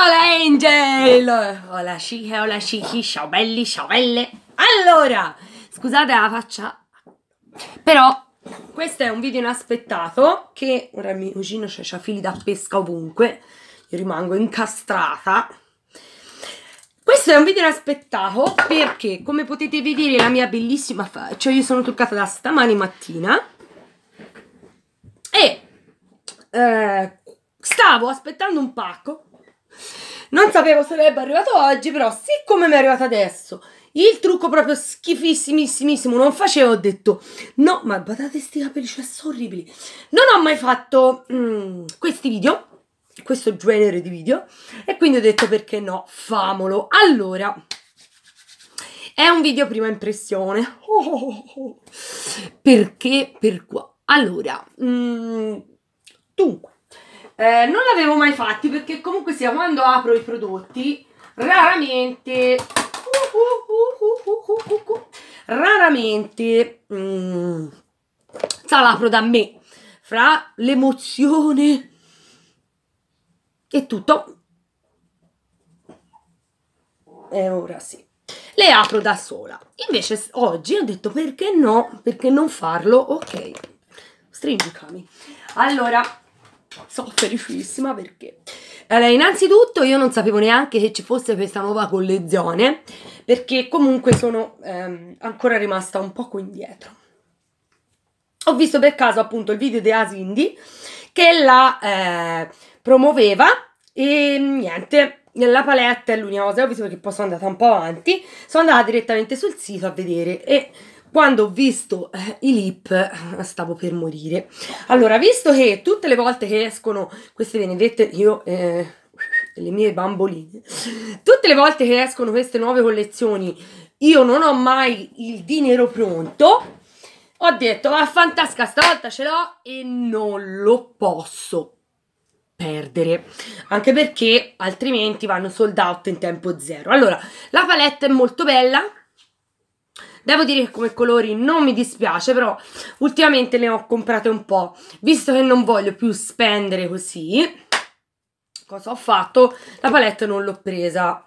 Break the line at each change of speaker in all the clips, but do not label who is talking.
Hola Angel! Hola Ciche, hola Cichi, ciao belli, ciao belle! Allora, scusate la faccia, però questo è un video inaspettato che ora mio cugino c'ha cioè, fili da pesca ovunque, io rimango incastrata. Questo è un video inaspettato perché, come potete vedere, la mia bellissima faccia, cioè io sono truccata da stamani mattina e eh, stavo aspettando un pacco non sapevo se sarebbe arrivato oggi, però siccome mi è arrivato adesso, il trucco proprio schifissimissimissimo non facevo, ho detto no, ma guardate questi capelli, cioè sono orribili. Non ho mai fatto mm, questi video, questo genere di video, e quindi ho detto perché no, famolo. Allora, è un video prima impressione. Oh, oh, oh. Perché, per qua. Allora, mm, dunque, eh, non l'avevo mai fatti perché comunque sia quando apro i prodotti raramente uh, uh, uh, raramente mm, l'apro da me fra l'emozione e tutto e ora sì le apro da sola invece oggi ho detto perché no perché non farlo ok stringi cami allora sono felicissima perché allora innanzitutto io non sapevo neanche che ci fosse questa nuova collezione perché comunque sono ehm, ancora rimasta un poco indietro ho visto per caso appunto il video di Asindi che la eh, promuoveva e niente nella palette è l'unica cosa ho visto perché poi sono andata un po' avanti sono andata direttamente sul sito a vedere e quando ho visto eh, i lip eh, stavo per morire. Allora, visto che tutte le volte che escono queste benedette, io... Eh, le mie bamboline, tutte le volte che escono queste nuove collezioni, io non ho mai il dinero pronto. Ho detto, ma fantasca, stavolta ce l'ho e non lo posso perdere anche perché altrimenti vanno sold out in tempo zero allora la palette è molto bella Devo dire che come colori non mi dispiace, però ultimamente le ho comprate un po'. Visto che non voglio più spendere così, cosa ho fatto? La palette non l'ho presa.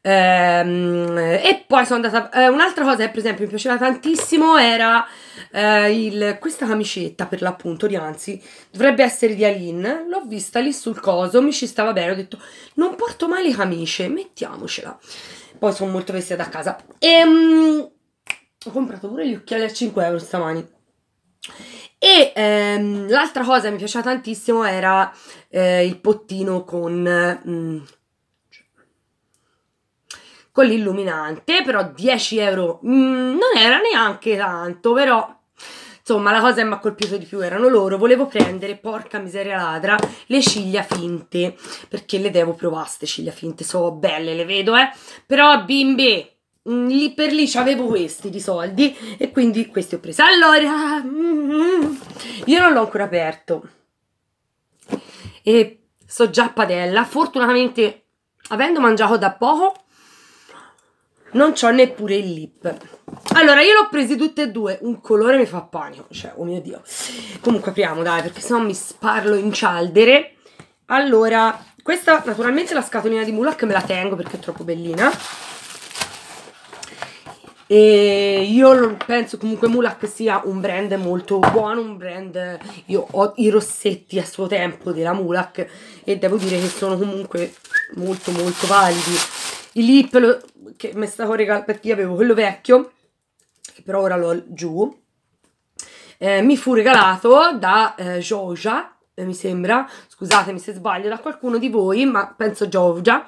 Ehm, e poi sono andata. Eh, un'altra cosa che, per esempio, mi piaceva tantissimo era eh, il, questa camicetta per l'appunto di Anzi, dovrebbe essere di Aline. L'ho vista lì sul coso, mi ci stava bene. Ho detto: Non porto mai le camicie, mettiamocela. Poi sono molto vestita da casa. Ehm ho comprato pure gli occhiali a 5 euro stamani. E ehm, l'altra cosa che mi piaceva tantissimo era eh, il pottino con... Mm, con l'illuminante, però 10 euro mm, non era neanche tanto, però insomma la cosa che mi ha colpito di più erano loro, volevo prendere, porca miseria ladra, le ciglia finte, perché le devo provare queste ciglia finte, sono belle, le vedo eh, però bimbe... Mm, lì per lì avevo questi di soldi e quindi questi ho preso. Allora, mm, io non l'ho ancora aperto e so già a padella. Fortunatamente, avendo mangiato da poco, non ho neppure il lip. Allora, io l'ho presi tutte e due. Un colore mi fa panico, cioè, oh mio Dio. Comunque, apriamo, dai, perché sennò mi sparlo in cialdere. Allora, questa naturalmente la scatolina di Mulak me la tengo perché è troppo bellina. E io penso comunque Mulak sia un brand molto buono, un brand, io ho i rossetti a suo tempo della Mulak e devo dire che sono comunque molto molto validi. Il lip lo, che mi è stato regalato perché io avevo quello vecchio, che però ora l'ho giù, eh, mi fu regalato da eh, Georgia, eh, mi sembra, scusatemi se sbaglio, da qualcuno di voi, ma penso Georgia,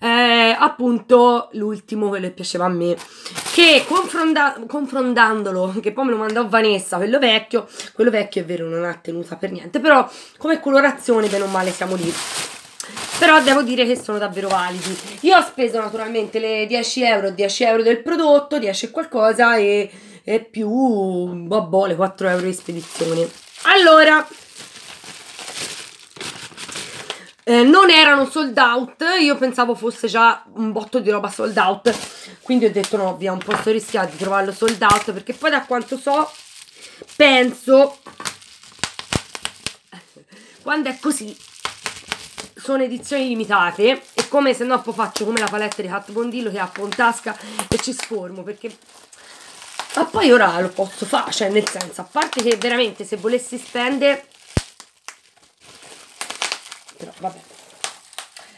eh, appunto l'ultimo che piaceva a me, che confronda confrontandolo, che poi me lo mandò Vanessa, quello vecchio, quello vecchio è vero non ha tenuta per niente, però come colorazione bene o male siamo lì però devo dire che sono davvero validi io ho speso naturalmente le 10 euro 10 euro del prodotto 10 qualcosa e, e più boh, boh le 4 euro di spedizione allora eh, non erano sold out, io pensavo fosse già un botto di roba sold out, quindi ho detto no, via, un po' sto rischiando di trovarlo sold out, perché poi da quanto so, penso, quando è così, sono edizioni limitate, e come se no poi faccio come la palette di Hat Bondillo che appo in tasca e ci sformo, perché... Ma poi ora lo posso fare, cioè nel senso, a parte che veramente se volessi spendere però vabbè.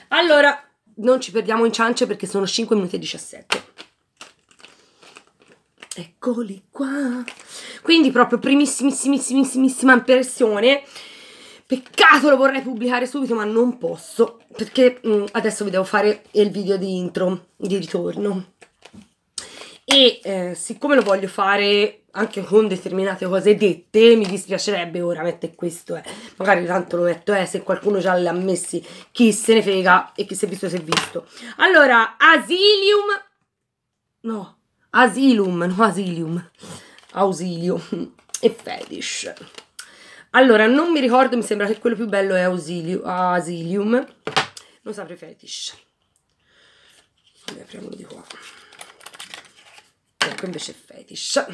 Allora, non ci perdiamo in ciance perché sono 5 minuti e 17. Eccoli qua. Quindi proprio primissimissimissima impressione. Peccato, lo vorrei pubblicare subito, ma non posso, perché mh, mm, adesso vi devo fare il video di intro, di ritorno e eh, siccome lo voglio fare anche con determinate cose dette mi dispiacerebbe ora mettere questo eh. magari tanto lo metto eh, se qualcuno già l'ha messi chi se ne frega e chi si è visto si è visto allora asilium no asilium no asilium ausilio e fetish allora non mi ricordo mi sembra che quello più bello è ausilio, asilium non saprei fetish Quindi apriamolo di qua ecco invece fetish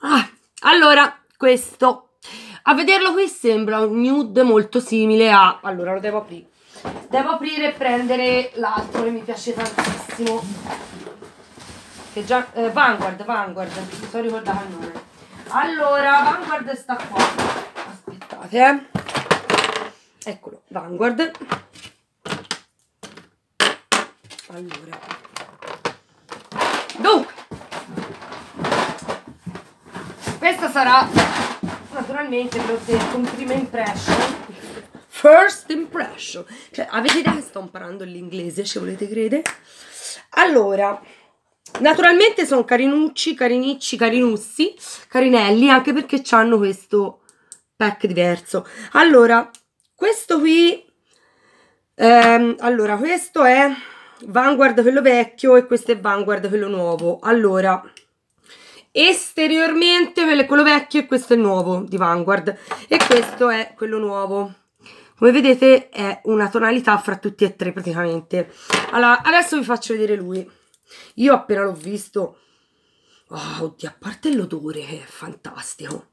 ah, allora questo a vederlo qui sembra un nude molto simile a allora lo devo aprire devo aprire e prendere l'altro che mi piace tantissimo che già eh, Vanguard Vanguard mi sono ricordata il nome allora Vanguard sta qua aspettate eh eccolo Vanguard allora Dunque, questa sarà naturalmente per un primo impression. First impression. Cioè, avete idea che sto imparando l'inglese, ci volete credere? Allora, naturalmente sono carinucci, carinicci, carinussi, carinelli, anche perché hanno questo pack diverso. Allora, questo qui... Ehm, allora, questo è Vanguard quello vecchio e questo è Vanguard quello nuovo. Allora, esteriormente quello è quello vecchio e questo è il nuovo di Vanguard e questo è quello nuovo. Come vedete è una tonalità fra tutti e tre praticamente. Allora, adesso vi faccio vedere lui. Io appena l'ho visto... Oh, oddio, a parte l'odore che è fantastico.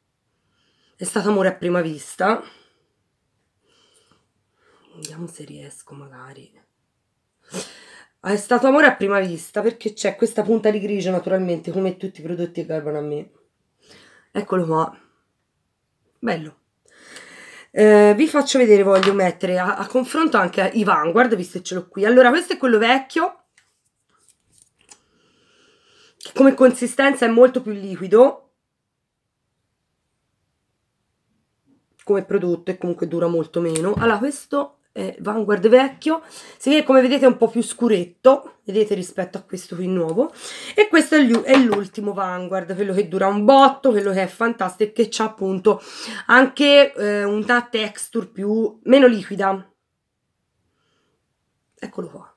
È stato amore a prima vista. Vediamo se riesco magari. Ah, è stato amore a prima vista perché c'è questa punta di grigio naturalmente come tutti i prodotti che arrivano a me. Eccolo qua. Bello. Eh, vi faccio vedere, voglio mettere a, a confronto anche i Vanguard, visto che ce l'ho qui. Allora, questo è quello vecchio, che come consistenza è molto più liquido, come prodotto e comunque dura molto meno. Allora, questo eh, Vanguard vecchio, che come vedete è un po' più scuretto, vedete rispetto a questo qui nuovo, e questo è l'ultimo Vanguard, quello che dura un botto, quello che è fantastico, e che ha appunto anche eh, una texture più, meno liquida, eccolo qua.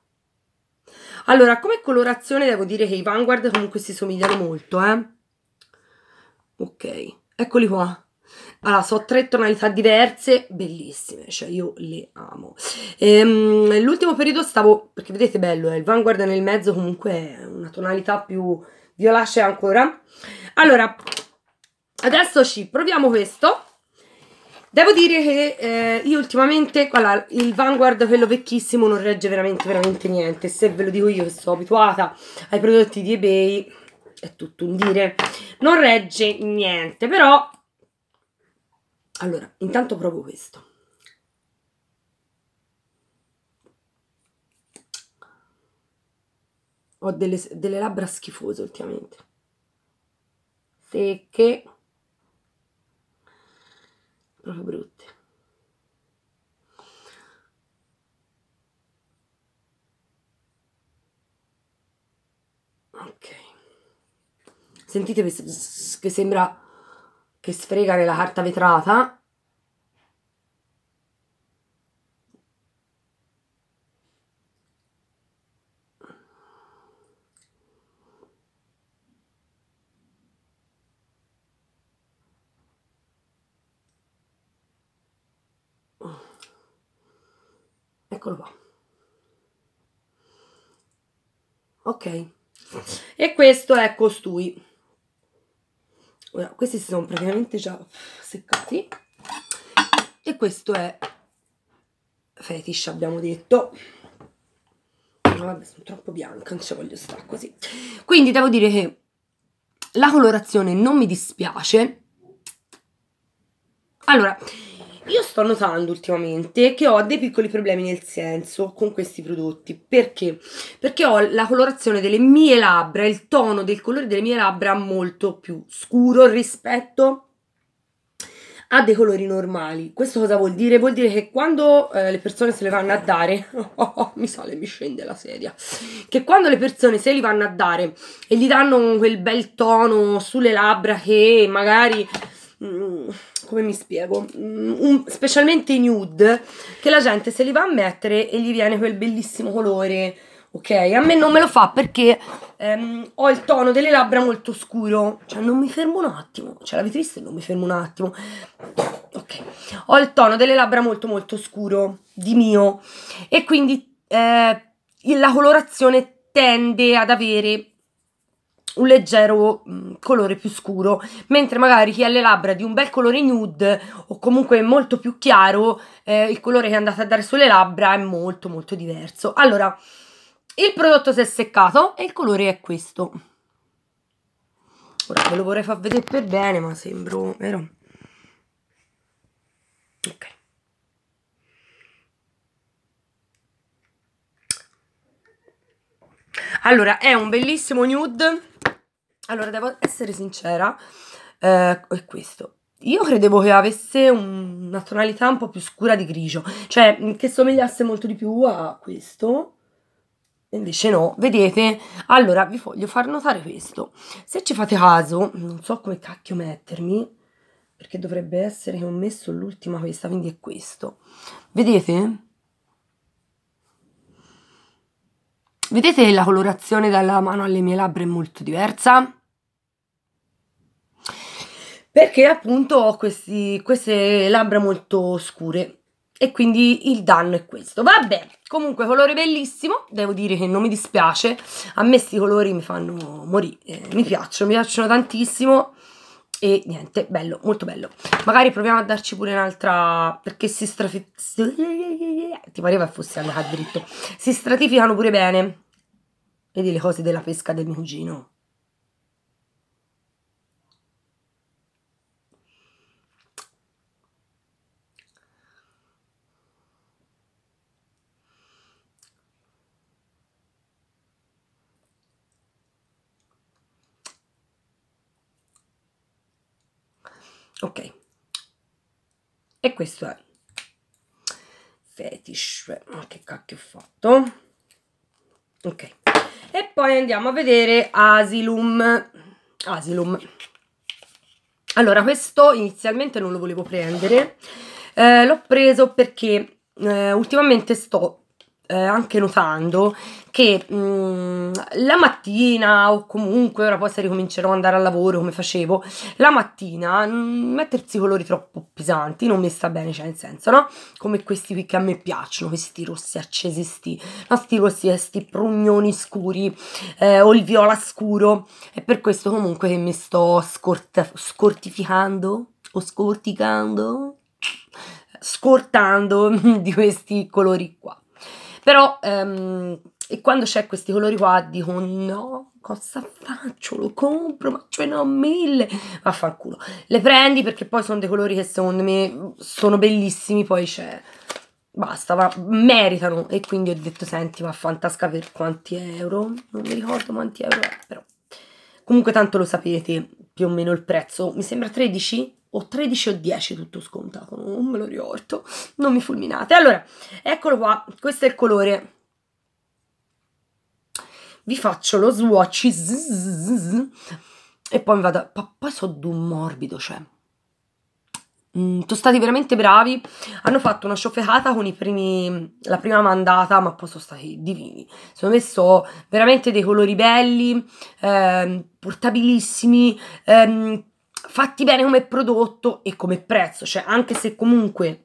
Allora, come colorazione devo dire che i Vanguard comunque si somigliano molto, eh. Ok, eccoli qua. Allora, so tre tonalità diverse, bellissime, cioè io le amo. Ehm, l'ultimo periodo stavo, perché vedete bello, eh, il Vanguard nel mezzo comunque è una tonalità più violacea ancora. Allora, adesso ci proviamo questo. Devo dire che eh, io ultimamente, allora, il Vanguard, quello vecchissimo, non regge veramente, veramente niente. Se ve lo dico io che sono abituata ai prodotti di eBay, è tutto un dire. Non regge niente, però allora, intanto provo questo. Ho delle, delle labbra schifose ultimamente. Secche. Proprio brutte. Ok. Sentite che sembra che sfrega nella carta vetrata eccolo qua ok e questo è costui Ora, questi si sono praticamente già seccati. E questo è fetish, abbiamo detto. No, vabbè, sono troppo bianca, non ci voglio stare così. Quindi devo dire che la colorazione non mi dispiace. Allora, io sto notando ultimamente che ho dei piccoli problemi nel senso con questi prodotti. Perché? Perché ho la colorazione delle mie labbra, il tono del colore delle mie labbra molto più scuro rispetto a dei colori normali. Questo cosa vuol dire? Vuol dire che quando eh, le persone se le vanno a dare, oh, oh, mi sale, mi scende la sedia, che quando le persone se li vanno a dare e gli danno quel bel tono sulle labbra che magari Mm, come mi spiego, mm, un, specialmente i nude, che la gente se li va a mettere e gli viene quel bellissimo colore, ok? A me non me lo fa perché ehm, ho il tono delle labbra molto scuro, cioè non mi fermo un attimo, cioè l'avete visto? Non mi fermo un attimo, ok? Ho il tono delle labbra molto molto scuro, di mio, e quindi eh, la colorazione tende ad avere un leggero mh, mm, colore più scuro, mentre magari chi ha le labbra di un bel colore nude o comunque molto più chiaro, eh, il colore che è andato a dare sulle labbra è molto molto diverso. Allora, il prodotto si è seccato e il colore è questo. Ora ve lo vorrei far vedere per bene, ma sembro, vero? Ok. Allora, è un bellissimo nude allora, devo essere sincera, eh, è questo. Io credevo che avesse un, una tonalità un po' più scura di grigio, cioè mm, che somigliasse molto di più a questo. Invece no, vedete? Allora, vi voglio far notare questo. Se ci fate caso, non so come cacchio mettermi, perché dovrebbe essere che ho messo l'ultima questa, quindi è questo. Vedete? Vedete la colorazione dalla mano alle mie labbra è molto diversa? perché appunto ho questi, queste labbra molto scure e quindi il danno è questo. Vabbè, comunque colore bellissimo, devo dire che non mi dispiace, a me questi colori mi fanno morire, eh, mi piacciono, mi piacciono tantissimo e niente, bello, molto bello. Magari proviamo a darci pure un'altra, perché si stratificano, ti pareva che fosse andata dritto, si stratificano pure bene. Vedi le cose della pesca del mio cugino. ok e questo è fetish ma che cacchio ho fatto ok e poi andiamo a vedere asylum asylum allora questo inizialmente non lo volevo prendere eh, l'ho preso perché eh, ultimamente sto eh, anche notando che mh, mm, la mattina o comunque ora poi se ricomincerò ad andare al lavoro come facevo, la mattina mh, mm, mettersi colori troppo pesanti non mi sta bene, cioè nel senso, no? Come questi qui che a me piacciono, questi rossi accesi, sti, no, sti rossi, questi eh, prugnoni scuri eh, o il viola scuro. È per questo comunque che mi sto scort scortificando o scorticando, scortando di questi colori qua. Però ehm, e quando c'è questi colori qua dico no, cosa faccio? Lo compro, ma ce ne ho mille. Vaffanculo. Le prendi perché poi sono dei colori che secondo me sono bellissimi, poi c'è... Basta, ma meritano. E quindi ho detto, senti, ma fantasca per quanti euro? Non mi ricordo quanti euro è, però. Comunque tanto lo sapete, più o meno il prezzo. Mi sembra 13? o 13 o 10 tutto scontato, non me lo riorto, non mi fulminate. Allora, eccolo qua, questo è il colore. Vi faccio lo swatch e poi mi vado... A... poi so d'un morbido, cioè. Mm, sono stati veramente bravi, hanno fatto una scioffecata con i primi, la prima mandata, ma poi sono stati divini. Sono messo veramente dei colori belli, ehm, portabilissimi, ehm, fatti bene come prodotto e come prezzo, cioè anche se comunque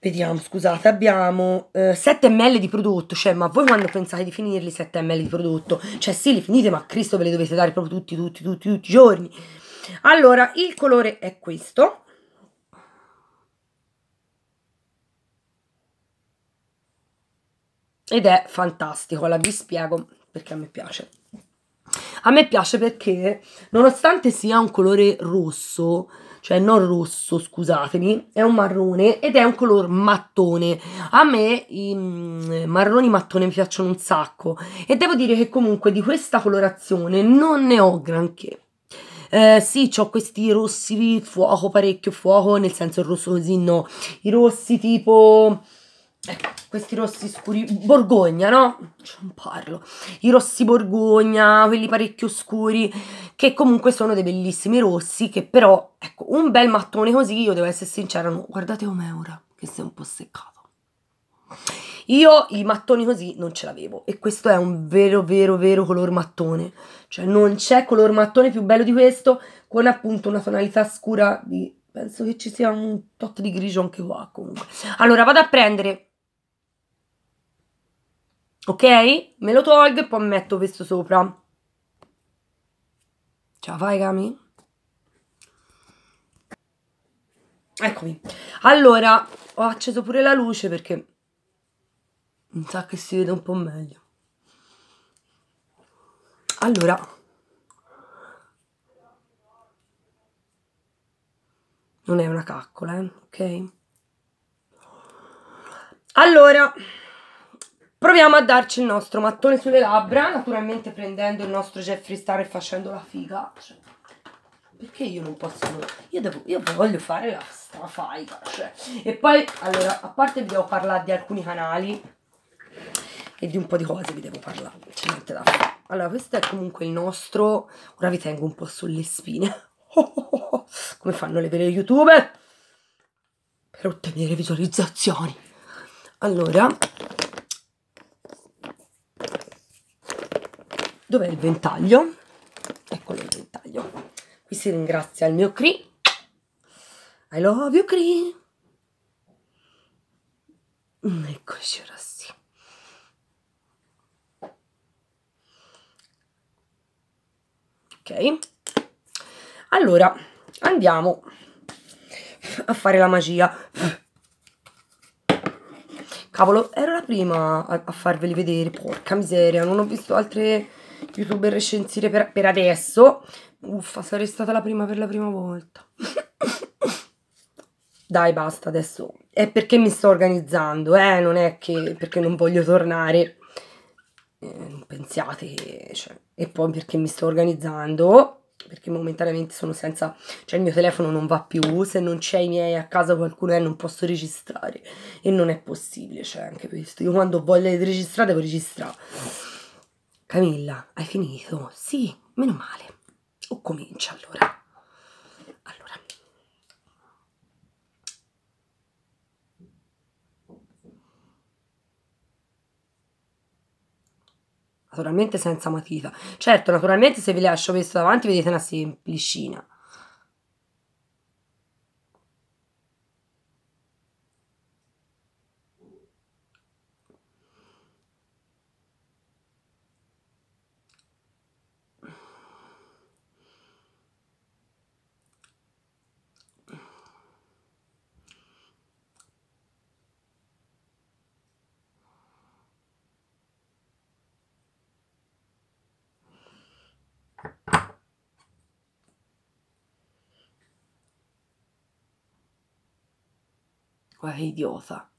Vediamo, scusate, abbiamo eh, 7 ml di prodotto, cioè ma voi quando pensate di finirli 7 ml di prodotto? Cioè sì, li finite, ma Cristo ve li dovete dare proprio tutti, tutti, tutti, tutti i giorni. Allora, il colore è questo, ed è fantastico, la vi spiego perché a me piace. A me piace perché nonostante sia un colore rosso, cioè non rosso, scusatemi, è un marrone ed è un color mattone. A me i mm, marroni mattone mi piacciono un sacco e devo dire che comunque di questa colorazione non ne ho granché. Eh, sì, ho questi rossi fuoco, parecchio fuoco, nel senso il rosso così no, i rossi tipo questi rossi scuri, borgogna, no? Non parlo. I rossi borgogna, quelli parecchio scuri, che comunque sono dei bellissimi rossi, che però, ecco, un bel mattone così, io devo essere sincera, no, guardate com'è ora, che sei un po' seccato. Io i mattoni così non ce l'avevo e questo è un vero, vero, vero color mattone. Cioè non c'è color mattone più bello di questo con appunto una tonalità scura di... Penso che ci sia un tot di grigio anche qua comunque. Allora vado a prendere Ok? Me lo tolgo e poi metto questo sopra. Ciao, vai fai, Eccomi. Allora, ho acceso pure la luce perché mi sa che si vede un po' meglio. Allora. Non è una caccola, eh? ok? Allora, Proviamo a darci il nostro mattone sulle labbra, naturalmente prendendo il nostro Jeffree Star e facendo la figa. Cioè, perché io non posso... Io, devo, io voglio fare la strafaiga, cioè. E poi, allora, a parte vi devo parlare di alcuni canali e di un po' di cose vi devo parlare, c'è niente da fare. Allora, questo è comunque il nostro... Ora vi tengo un po' sulle spine. Oh, oh, oh. Come fanno le vere YouTube? Per ottenere visualizzazioni. Allora, Dov'è il ventaglio? Eccolo il ventaglio. Qui si ringrazia il mio Cree. I love you Cree. Mm, Eccoci rossi. Ok. Allora, andiamo a fare la magia. Cavolo, ero la prima a, a farveli vedere, porca miseria, non ho visto altre youtuber recensire per, per adesso. Uffa, sarei stata la prima per la prima volta. Dai, basta adesso. È perché mi sto organizzando, eh? Non è che perché non voglio tornare. Eh, pensiate che... Cioè, e poi perché mi sto organizzando perché momentaneamente sono senza, cioè il mio telefono non va più, se non c'è i miei a casa qualcuno è eh, non posso registrare e non è possibile, cioè anche questo, io quando voglio registrare devo registrare. Camilla, hai finito? Sì, meno male. O comincia allora. Allora. Naturalmente senza matita. Certo, naturalmente se vi lascio questo davanti vedete una semplicina. è idiota.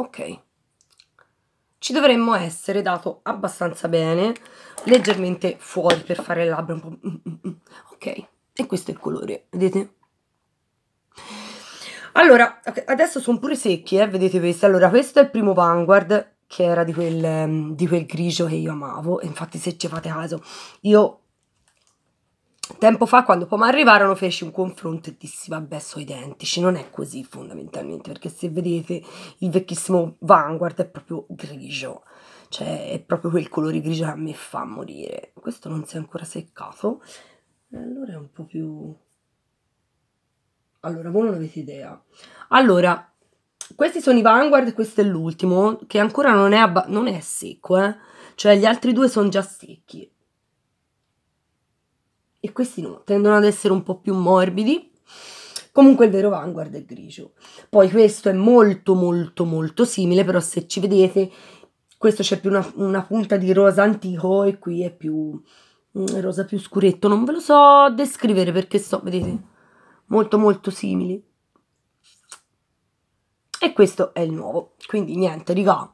Ok, ci dovremmo essere dato abbastanza bene, leggermente fuori per fare le labbra un po'... Mm, mm, mm, ok e questo è il colore, vedete? Allora, adesso sono pure secchi, eh, vedete questi. Allora, questo è il primo Vanguard, che era di quel, ehm, di quel grigio che io amavo. infatti, se ci fate caso, io tempo fa, quando poi mi arrivarono, feci un confronto e dissi, vabbè, sono identici. Non è così, fondamentalmente, perché se vedete, il vecchissimo Vanguard è proprio grigio. Cioè, è proprio quel colore grigio che a me fa morire. Questo non si è ancora seccato allora è un po' più allora voi non avete idea allora questi sono i Vanguard questo è l'ultimo che ancora non è, non è secco eh? cioè gli altri due sono già secchi e questi no, tendono ad essere un po' più morbidi comunque il vero Vanguard è grigio poi questo è molto molto molto simile però se ci vedete questo c'è più una, una punta di rosa antico e qui è più Mm, rosa più scuretto, non ve lo so descrivere perché so, vedete, molto molto simili. E questo è il nuovo, quindi niente raga,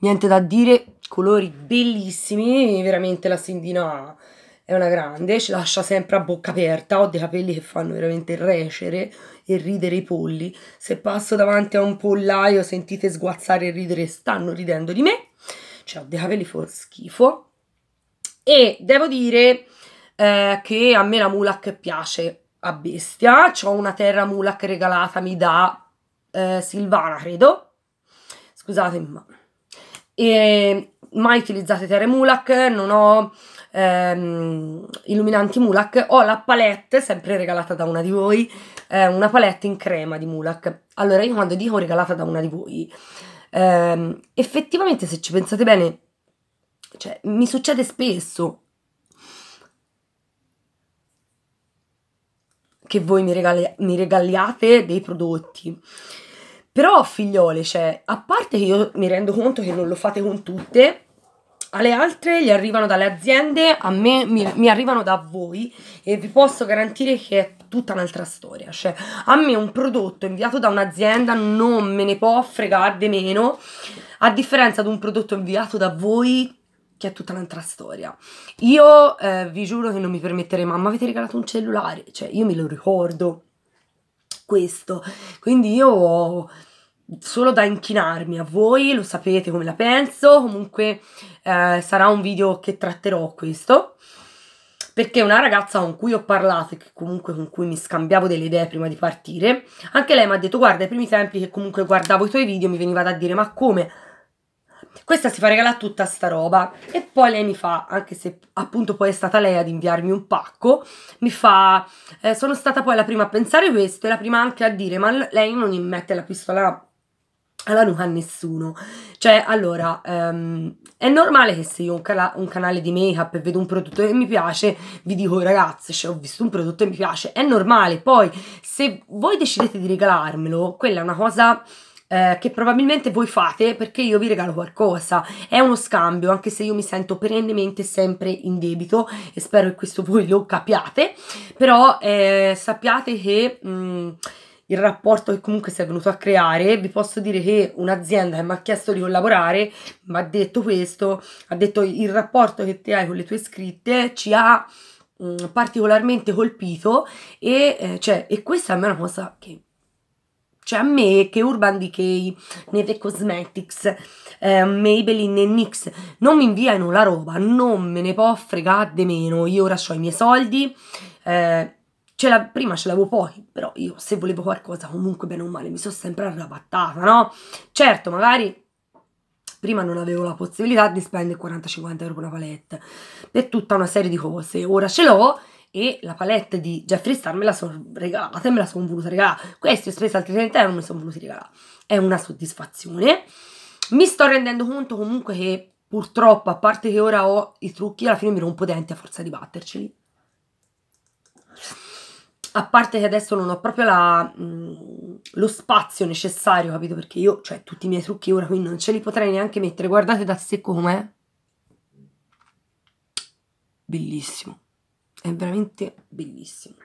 niente da dire, colori bellissimi, veramente la Sindina è una grande, ci lascia sempre a bocca aperta, ho dei capelli che fanno veramente recere e ridere i polli, se passo davanti a un pollaio sentite sguazzare e ridere, stanno ridendo di me, cioè ho dei capelli fuori schifo, e devo dire eh, che a me la Mulak piace a bestia, ho una terra Mulak regalatami da eh, Silvana credo, scusate ma... E ehm, mai utilizzate terre Mulak, non ho ehm, illuminanti Mulak, ho la palette, sempre regalata da una di voi, eh, una palette in crema di Mulak. Allora io quando dico regalata da una di voi, ehm, effettivamente se ci pensate bene cioè, mi succede spesso che voi mi, regali- mi regaliate dei prodotti. Però, figliole, cioè, a parte che io mi rendo conto che non lo fate con tutte, alle altre gli arrivano dalle aziende, a me mi, mi, arrivano da voi e vi posso garantire che è tutta un'altra storia. Cioè, a me un prodotto inviato da un'azienda non me ne può fregare di meno, a differenza di un prodotto inviato da voi che è tutta un'altra storia. Io eh, vi giuro che non mi permetterei, ma mi avete regalato un cellulare, cioè io me lo ricordo questo, quindi io ho solo da inchinarmi a voi, lo sapete come la penso, comunque eh, sarà un video che tratterò questo, perché una ragazza con cui ho parlato e che comunque con cui mi scambiavo delle idee prima di partire, anche lei mi ha detto guarda ai primi tempi che comunque guardavo i tuoi video mi veniva da dire ma come questa si fa regalare tutta sta roba e poi lei mi fa, anche se appunto poi è stata lei ad inviarmi un pacco, mi fa, eh, sono stata poi la prima a pensare questo e la prima anche a dire, ma lei non mette la pistola alla nuca a nessuno. Cioè, allora, um, è normale che se io ho un, cala- un canale di make-up e vedo un prodotto che mi piace, vi dico oh, ragazze, cioè, ho visto un prodotto che mi piace, è normale. Poi, se voi decidete di regalarmelo, quella è una cosa eh, che probabilmente voi fate perché io vi regalo qualcosa. È uno scambio, anche se io mi sento perennemente sempre in debito e spero che questo voi lo capiate, però eh, sappiate che... Mh, mm, il rapporto che comunque si è venuto a creare, vi posso dire che un'azienda che mi ha chiesto di collaborare mi ha detto questo, ha detto il rapporto che ti hai con le tue scritte ci ha mh, mm, particolarmente colpito e, eh, cioè, e questa è una cosa che cioè a me che Urban Decay, né The Cosmetics, eh, Maybelline e NYX non mi inviano la roba, non me ne può fregare di meno, io ora ho i miei soldi, eh, ce la, prima ce l'avevo poi, però io se volevo qualcosa comunque bene o male mi sono sempre arrabattata, no? Certo, magari prima non avevo la possibilità di spendere 40-50 euro per una palette, per tutta una serie di cose, ora ce l'ho e la palette di Jeffree Star me la sono regalata e me la sono voluta regalare. Questi ho speso altri 30 euro, me la sono voluta regalare. È una soddisfazione. Mi sto rendendo conto comunque che purtroppo, a parte che ora ho i trucchi, alla fine mi rompo denti a forza di batterceli. A parte che adesso non ho proprio la, mh, mm, lo spazio necessario, capito? Perché io, cioè, tutti i miei trucchi ora quindi non ce li potrei neanche mettere. Guardate da sé com'è. Bellissimo è veramente bellissimo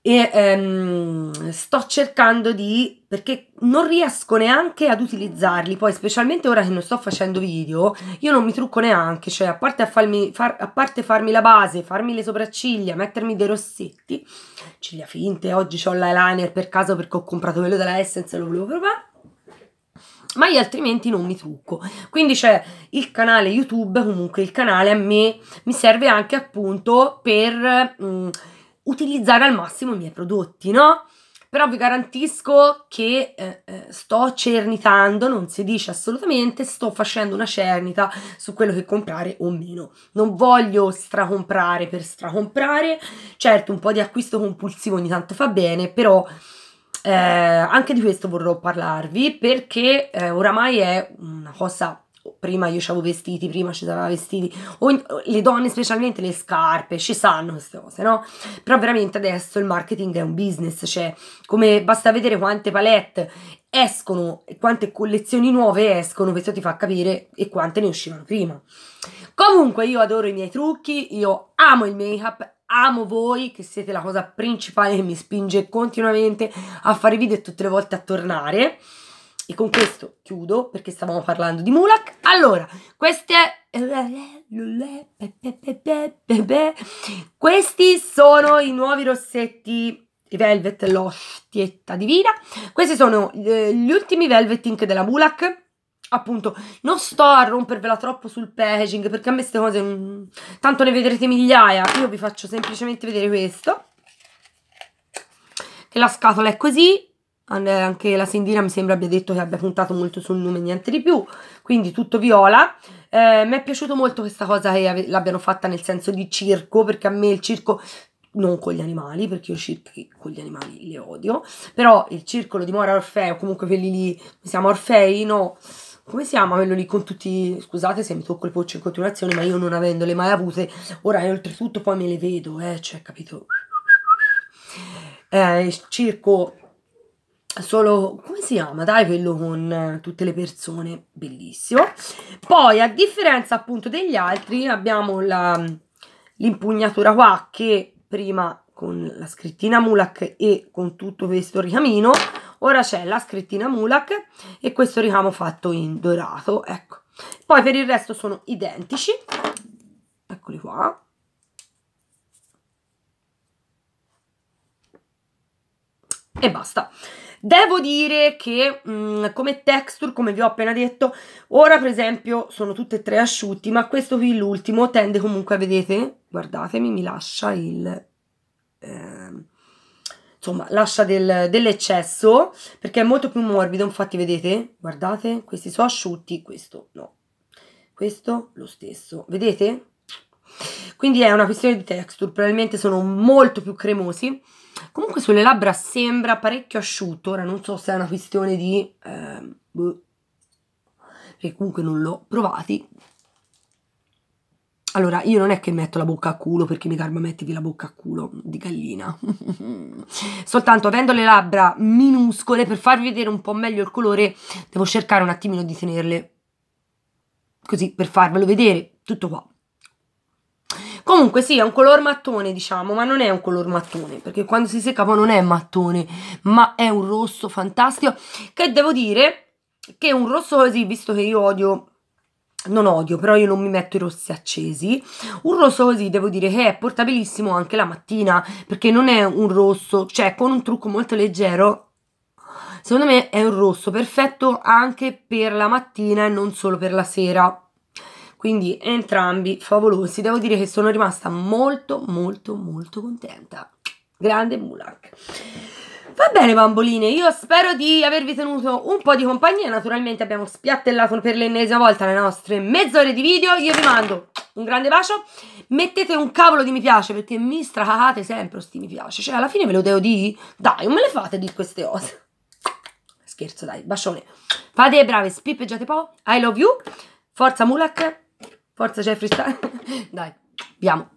e ehm, sto cercando di perché non riesco neanche ad utilizzarli poi specialmente ora che non sto facendo video io non mi trucco neanche cioè a parte, a farmi, far, a parte farmi la base farmi le sopracciglia mettermi dei rossetti ciglia finte oggi ho l'eyeliner per caso perché ho comprato quello della Essence e lo volevo provare ma io altrimenti non mi trucco. Quindi c'è il canale YouTube, comunque il canale a me mi serve anche appunto per mh, mm, utilizzare al massimo i miei prodotti, no? Però vi garantisco che eh, eh, sto cernitando, non si dice assolutamente, sto facendo una cernita su quello che comprare o meno. Non voglio stracomprare per stracomprare, certo un po' di acquisto compulsivo ogni tanto fa bene, però eh, anche di questo vorrò parlarvi perché eh, oramai è una cosa prima io avevo vestiti, prima ci aveva vestiti, Ogni, le donne specialmente le scarpe, ci sanno queste cose, no? Però veramente adesso il marketing è un business, cioè come basta vedere quante palette escono, e quante collezioni nuove escono, questo ti fa capire e quante ne uscivano prima. Comunque io adoro i miei trucchi, io amo il make-up, amo voi che siete la cosa principale che mi spinge continuamente a fare video e tutte le volte a tornare. E con questo chiudo perché stavamo parlando di Mulak. Allora, queste questi sono i nuovi rossetti Velvet L'Ostietta Divina. Questi sono eh, gli ultimi Velvet Ink della Mulak appunto, non sto a rompervela troppo sul packaging perché a me queste cose mm, tanto ne vedrete migliaia. Io vi faccio semplicemente vedere questo. Che la scatola è così. Anche la Sindina mi sembra abbia detto che abbia puntato molto sul nome, niente di più. Quindi tutto viola. Eh, mi è piaciuto molto questa cosa che l'abbiano fatta nel senso di circo, perché a me il circo non con gli animali, perché io circhi con gli animali li odio, però il circolo di Mora Orfeo, comunque quelli lì, siamo Orfei, no, come si chiama quello lì con tutti scusate se mi tocco il polso in continuazione ma io non avendole mai avute ora e oltretutto poi me le vedo eh cioè capito eh, circo solo come si chiama dai quello con eh, tutte le persone bellissimo poi a differenza appunto degli altri abbiamo l'impugnatura qua che prima con la scrittina Mulak e con tutto questo ricamino Ora c'è la scrittina Mulak e questo ricamo fatto in dorato, ecco. Poi per il resto sono identici, eccoli qua. E basta. Devo dire che mh, mm, come texture, come vi ho appena detto, ora per esempio sono tutte e tre asciutti, ma questo qui, l'ultimo, tende comunque, vedete, guardatemi, mi lascia il... Ehm, insomma lascia del, dell'eccesso perché è molto più morbido infatti vedete guardate questi sono asciutti questo no questo lo stesso vedete quindi è una questione di texture probabilmente sono molto più cremosi comunque sulle labbra sembra parecchio asciutto ora non so se è una questione di eh, boh, perché comunque non l'ho provati allora, io non è che metto la bocca a culo perché mi carma mettiti la bocca a culo di gallina. Soltanto avendo le labbra minuscole per farvi vedere un po' meglio il colore, devo cercare un attimino di tenerle così per farvelo vedere. Tutto qua. Comunque sì, è un color mattone, diciamo, ma non è un color mattone, perché quando si secca poi non è mattone, ma è un rosso fantastico, che devo dire che un rosso così, visto che io odio non odio, però io non mi metto i rossi accesi. Un rosso così devo dire che è portabilissimo anche la mattina, perché non è un rosso, cioè con un trucco molto leggero secondo me è un rosso perfetto anche per la mattina e non solo per la sera quindi entrambi favolosi devo dire che sono rimasta molto molto molto contenta grande Mulak Va bene bamboline, io spero di avervi tenuto un po' di compagnia, naturalmente abbiamo spiattellato per l'ennesima volta le nostre mezz'ore di video, io vi mando un grande bacio, mettete un cavolo di mi piace perché mi stracate sempre sti mi piace, cioè alla fine ve lo devo dire, dai non me le fate di queste cose, scherzo dai, bacione, fate brave, spippeggiate po', I love you, forza Mulak, forza Jeffrey Star, dai, vi